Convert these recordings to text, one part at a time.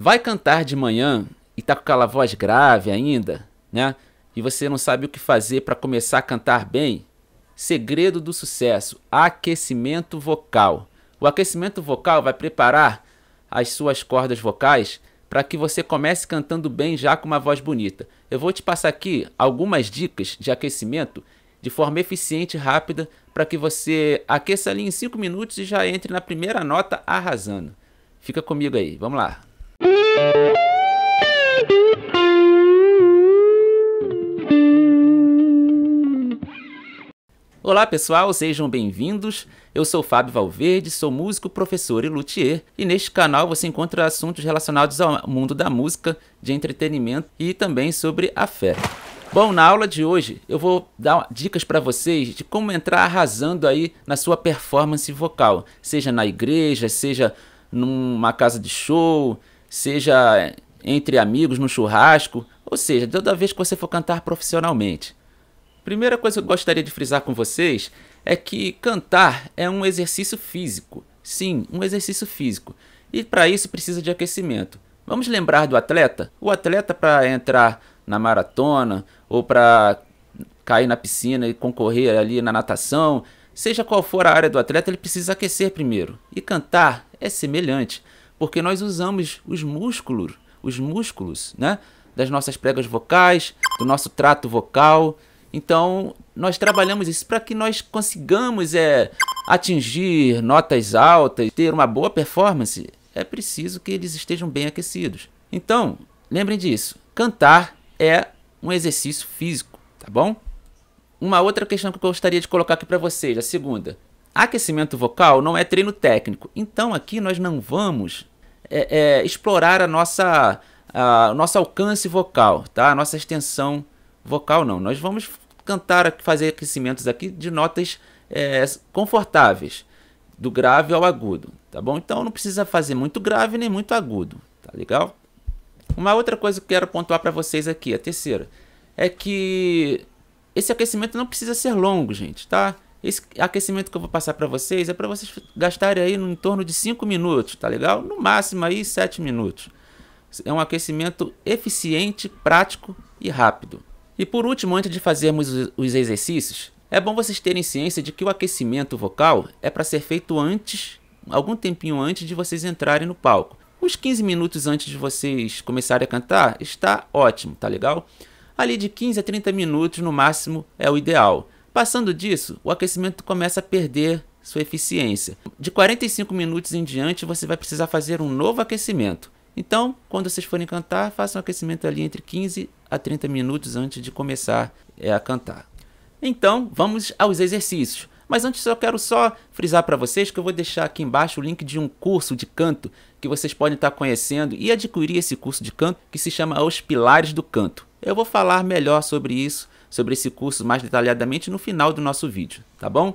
vai cantar de manhã e tá com aquela voz grave ainda, né? E você não sabe o que fazer para começar a cantar bem? Segredo do sucesso: aquecimento vocal. O aquecimento vocal vai preparar as suas cordas vocais para que você comece cantando bem já com uma voz bonita. Eu vou te passar aqui algumas dicas de aquecimento de forma eficiente e rápida para que você aqueça ali em 5 minutos e já entre na primeira nota arrasando. Fica comigo aí, vamos lá. Olá pessoal, sejam bem-vindos. Eu sou Fábio Valverde, sou músico, professor e luthier, e neste canal você encontra assuntos relacionados ao mundo da música, de entretenimento e também sobre a fé. Bom, na aula de hoje eu vou dar dicas para vocês de como entrar arrasando aí na sua performance vocal, seja na igreja, seja numa casa de show, seja entre amigos, no churrasco, ou seja, toda vez que você for cantar profissionalmente. Primeira coisa que eu gostaria de frisar com vocês é que cantar é um exercício físico. Sim, um exercício físico. E para isso precisa de aquecimento. Vamos lembrar do atleta? O atleta, para entrar na maratona ou para cair na piscina e concorrer ali na natação, seja qual for a área do atleta, ele precisa aquecer primeiro. E cantar é semelhante porque nós usamos os músculos, os músculos, né? Das nossas pregas vocais, do nosso trato vocal. Então, nós trabalhamos isso para que nós consigamos é, atingir notas altas, ter uma boa performance. É preciso que eles estejam bem aquecidos. Então, lembrem disso. Cantar é um exercício físico, tá bom? Uma outra questão que eu gostaria de colocar aqui para vocês, a segunda. Aquecimento vocal não é treino técnico, então aqui nós não vamos é, é, explorar a nossa, a, o nosso alcance vocal, tá? a nossa extensão vocal, não. Nós vamos cantar, fazer aquecimentos aqui de notas é, confortáveis, do grave ao agudo, tá bom? Então não precisa fazer muito grave nem muito agudo, tá legal? Uma outra coisa que quero pontuar para vocês aqui, a terceira, é que esse aquecimento não precisa ser longo, gente, tá? Esse aquecimento que eu vou passar para vocês é para vocês gastarem aí no entorno de 5 minutos, tá legal? No máximo aí 7 minutos. É um aquecimento eficiente, prático e rápido. E por último, antes de fazermos os exercícios, é bom vocês terem ciência de que o aquecimento vocal é para ser feito antes, algum tempinho antes de vocês entrarem no palco. Uns 15 minutos antes de vocês começarem a cantar está ótimo, tá legal? Ali de 15 a 30 minutos no máximo é o ideal. Passando disso, o aquecimento começa a perder sua eficiência. De 45 minutos em diante, você vai precisar fazer um novo aquecimento. Então, quando vocês forem cantar, façam um aquecimento ali entre 15 a 30 minutos antes de começar é, a cantar. Então, vamos aos exercícios. Mas antes eu quero só frisar para vocês que eu vou deixar aqui embaixo o link de um curso de canto que vocês podem estar tá conhecendo e adquirir esse curso de canto que se chama Os Pilares do Canto. Eu vou falar melhor sobre isso sobre esse curso mais detalhadamente no final do nosso vídeo, tá bom?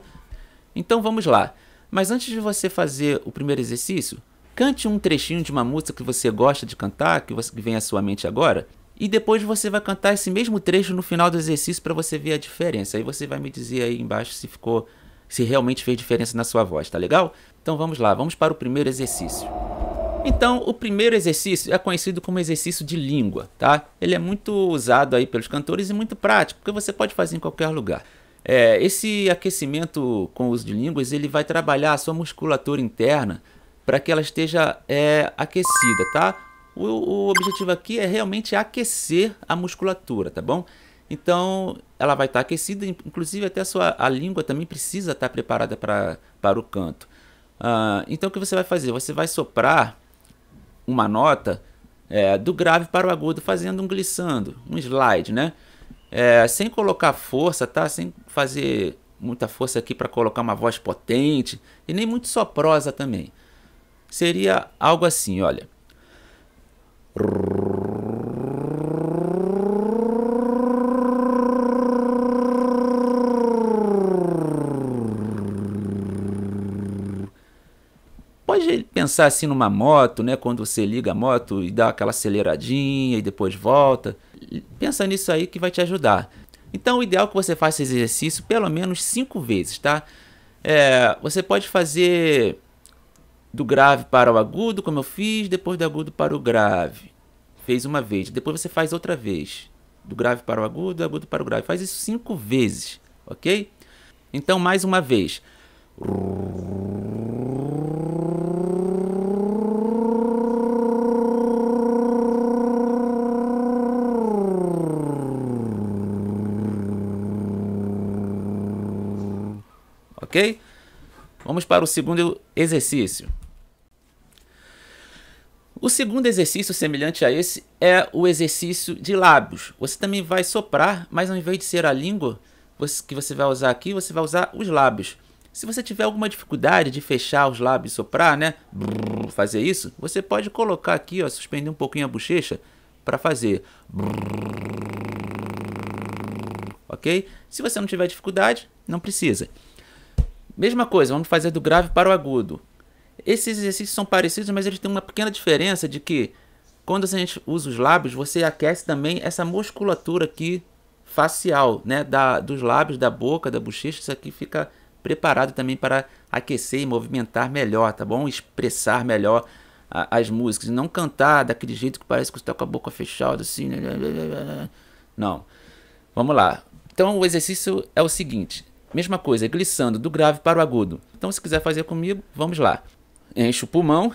Então vamos lá. Mas antes de você fazer o primeiro exercício, cante um trechinho de uma música que você gosta de cantar, que, você, que vem à sua mente agora, e depois você vai cantar esse mesmo trecho no final do exercício para você ver a diferença. Aí você vai me dizer aí embaixo se ficou, se realmente fez diferença na sua voz, tá legal? Então vamos lá, vamos para o primeiro exercício. Então, o primeiro exercício é conhecido como exercício de língua, tá? Ele é muito usado aí pelos cantores e muito prático, porque você pode fazer em qualquer lugar. É, esse aquecimento com o uso de línguas, ele vai trabalhar a sua musculatura interna para que ela esteja é, aquecida, tá? O, o objetivo aqui é realmente aquecer a musculatura, tá bom? Então, ela vai estar tá aquecida, inclusive até a sua a língua também precisa estar tá preparada pra, para o canto. Uh, então, o que você vai fazer? Você vai soprar uma nota é, do grave para o agudo, fazendo um glissando, um slide, né? É, sem colocar força, tá? Sem fazer muita força aqui para colocar uma voz potente e nem muito soprosa também. Seria algo assim, olha. pensar assim numa moto, né? Quando você liga a moto e dá aquela aceleradinha e depois volta. Pensa nisso aí que vai te ajudar. Então, o ideal é que você faça esse exercício pelo menos cinco vezes, tá? É, você pode fazer do grave para o agudo, como eu fiz, depois do agudo para o grave. Fez uma vez, depois você faz outra vez. Do grave para o agudo, do agudo para o grave. Faz isso cinco vezes, ok? Então, mais uma vez. ok? Vamos para o segundo exercício. O segundo exercício semelhante a esse é o exercício de lábios. Você também vai soprar, mas ao invés de ser a língua que você vai usar aqui, você vai usar os lábios. Se você tiver alguma dificuldade de fechar os lábios e soprar, né? fazer isso, você pode colocar aqui, ó, suspender um pouquinho a bochecha para fazer. ok? Se você não tiver dificuldade, não precisa. Mesma coisa, vamos fazer do grave para o agudo. Esses exercícios são parecidos, mas eles têm uma pequena diferença de que quando a gente usa os lábios, você aquece também essa musculatura aqui facial, né, da, dos lábios, da boca, da bochecha, isso aqui fica preparado também para aquecer e movimentar melhor, tá bom? Expressar melhor a, as músicas, não cantar daquele jeito que parece que você está com a boca fechada assim. Né? Não. Vamos lá. Então o exercício é o seguinte: Mesma coisa, glissando do grave para o agudo. Então, se quiser fazer comigo, vamos lá. Enche o pulmão.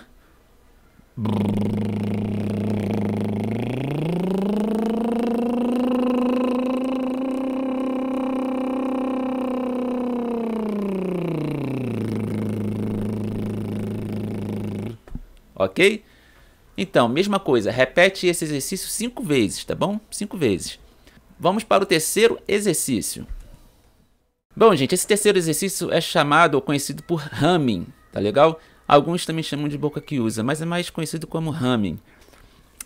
Ok? Então, mesma coisa, repete esse exercício cinco vezes, tá bom? Cinco vezes. Vamos para o terceiro exercício. Bom, gente, esse terceiro exercício é chamado ou conhecido por humming, tá legal? Alguns também chamam de boca que usa, mas é mais conhecido como humming.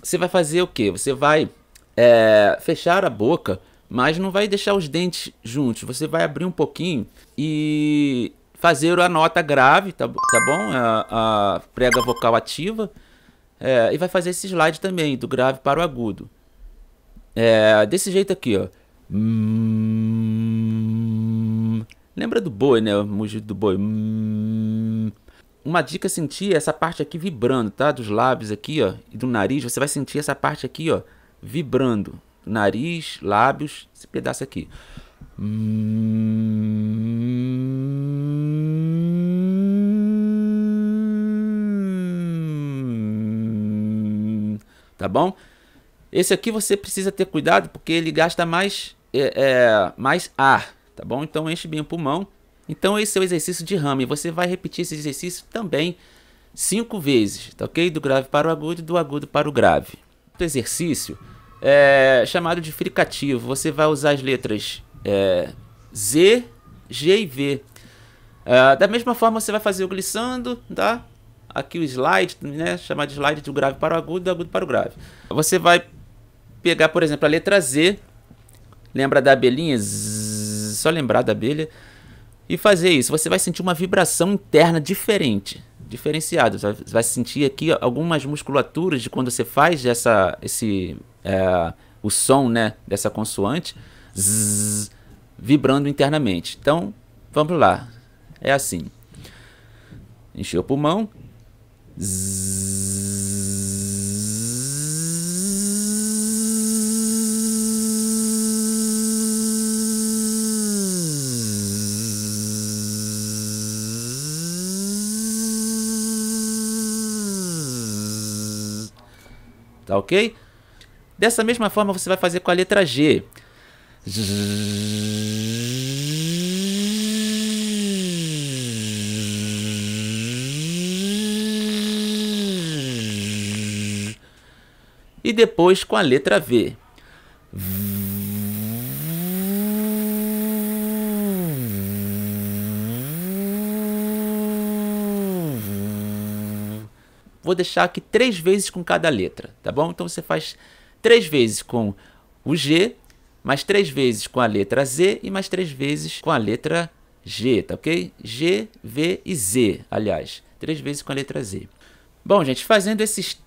Você vai fazer o quê? Você vai é, fechar a boca, mas não vai deixar os dentes juntos. Você vai abrir um pouquinho e fazer a nota grave, tá, tá bom? A, a, prega vocal ativa. É, e vai fazer esse slide também, do grave para o agudo. É, desse jeito aqui, ó. Hum... Lembra do boi, né? O mugido do boi. Hum... Uma dica é sentir essa parte aqui vibrando, tá? Dos lábios aqui, ó, e do nariz, você vai sentir essa parte aqui, ó, vibrando. Nariz, lábios, esse pedaço aqui. Hum. Tá bom? Esse aqui você precisa ter cuidado porque ele gasta mais, é, é mais ar tá bom? Então enche bem o pulmão. Então esse é o exercício de rame. Você vai repetir esse exercício também cinco vezes, tá ok? Do grave para o agudo e do agudo para o grave. Outro exercício é chamado de fricativo. Você vai usar as letras é, Z, G e V. É, da mesma forma você vai fazer o glissando, tá? Aqui o slide, né? Chamar de slide do grave para o agudo, do agudo para o grave. Você vai pegar, por exemplo, a letra Z. Lembra da abelhinha? Z só lembrar da abelha e fazer isso. Você vai sentir uma vibração interna diferente, diferenciada. Você vai sentir aqui algumas musculaturas de quando você faz essa, esse, é, o som né, dessa consoante zzz, vibrando internamente. Então, vamos lá. É assim. Encheu o pulmão. Zzz, Tá ok? Dessa mesma forma você vai fazer com a letra G. E depois com a letra V. Vou deixar aqui três vezes com cada letra, tá bom? Então você faz três vezes com o G, mais três vezes com a letra Z e mais três vezes com a letra G, tá ok? G, V e Z, aliás, três vezes com a letra Z. Bom, gente, fazendo esses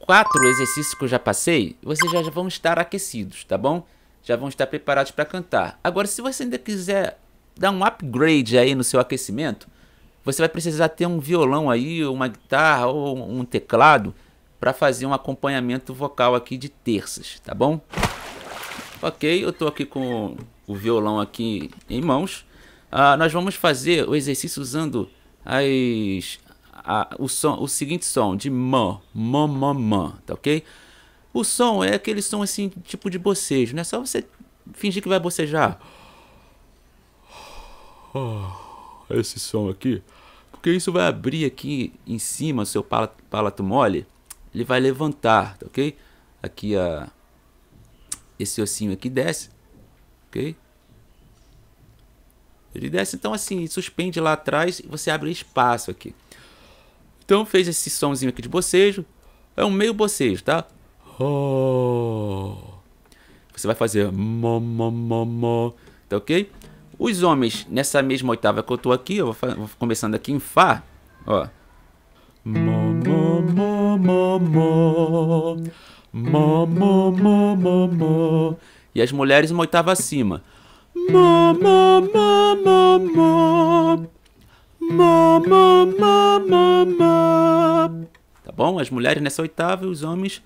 quatro exercícios que eu já passei, vocês já vão estar aquecidos, tá bom? Já vão estar preparados para cantar. Agora, se você ainda quiser dar um upgrade aí no seu aquecimento, você vai precisar ter um violão aí, uma guitarra ou um teclado para fazer um acompanhamento vocal aqui de terças, tá bom? Ok, eu estou aqui com o violão aqui em mãos. Ah, nós vamos fazer o exercício usando as, a, o, som, o seguinte som de mã, mã, mã, mã, tá ok? O som é aquele som assim, tipo de bocejo, né? Só você fingir que vai bocejar. Ah, esse som aqui porque isso vai abrir aqui em cima o seu palato, palato mole. Ele vai levantar, tá ok? Aqui a esse ossinho aqui desce, ok? Ele desce, então assim, suspende lá atrás e você abre espaço aqui. Então fez esse somzinho aqui de bocejo. É um meio bocejo, tá? Oh. Você vai fazer mo, mo, mo, mo. Tá ok? Os homens, nessa mesma oitava que eu tô aqui, eu vou, vou começando aqui em Fá, ó. E as mulheres uma oitava acima. Tá bom? As mulheres nessa oitava e os homens...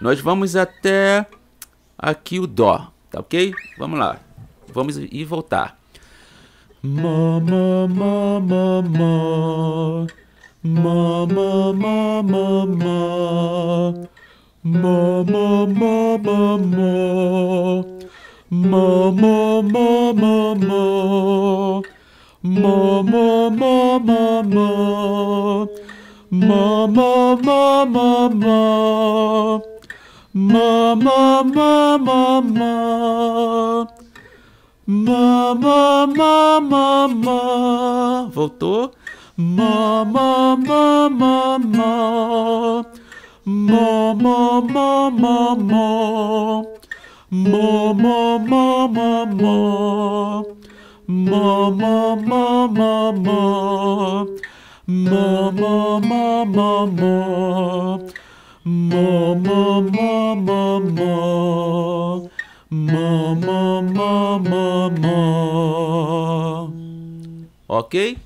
Nós vamos até aqui o dó, tá ok? Vamos lá, vamos e voltar. Mó, mó, mó, mó, mó. Mó, mó, mó, mó, mó. Mó, mó, mó, mó, mó. Mó, mó, Ma ma ma ma ma. Ma ma ma ma ma. Voltou. Ma ma ma ma ma. Ma ma ma ma ma. Ma ma ma ma ma. Ma ma ma ma ma. Ma ma ma ma ma. Mo, mo, mo, mo, mo. Mo, mo, mo, mo, mo. Ok?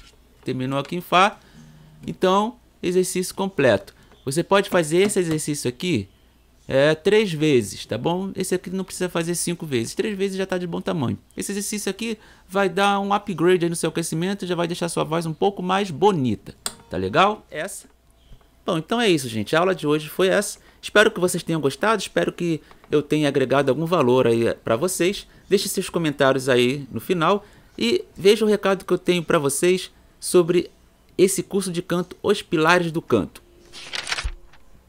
Terminou aqui em Fá. Então, exercício completo. Você pode fazer esse exercício aqui é, três vezes, tá bom? Esse aqui não precisa fazer cinco vezes. Três vezes já está de bom tamanho. Esse exercício aqui vai dar um upgrade no seu crescimento. já vai deixar sua voz um pouco mais bonita. Tá legal? Essa Bom, então é isso, gente. A aula de hoje foi essa. Espero que vocês tenham gostado, espero que eu tenha agregado algum valor aí para vocês. Deixe seus comentários aí no final e veja o recado que eu tenho para vocês sobre esse curso de canto Os Pilares do Canto.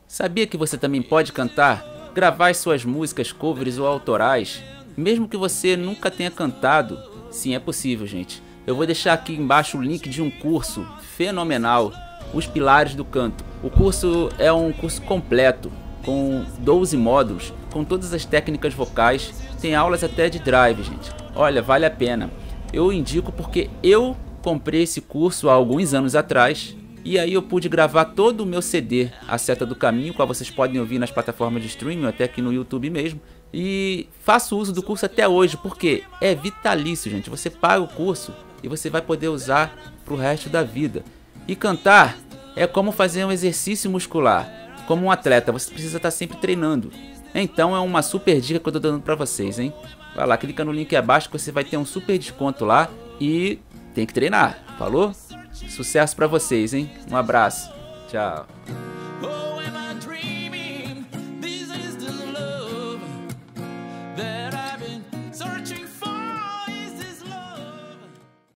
Sabia que você também pode cantar, gravar suas músicas covers ou autorais, mesmo que você nunca tenha cantado? Sim, é possível, gente. Eu vou deixar aqui embaixo o link de um curso fenomenal os pilares do canto. O curso é um curso completo, com 12 módulos, com todas as técnicas vocais, tem aulas até de drive, gente. Olha, vale a pena. Eu indico porque eu comprei esse curso há alguns anos atrás e aí eu pude gravar todo o meu CD, A Seta do Caminho, qual vocês podem ouvir nas plataformas de streaming, até aqui no YouTube mesmo. E faço uso do curso até hoje, porque é vitalício, gente. Você paga o curso e você vai poder usar pro resto da vida. E cantar é como fazer um exercício muscular. Como um atleta, você precisa estar tá sempre treinando. Então é uma super dica que eu tô dando para vocês, hein? Vai lá, clica no link abaixo que você vai ter um super desconto lá e tem que treinar. Falou? Sucesso para vocês, hein? Um abraço. Tchau.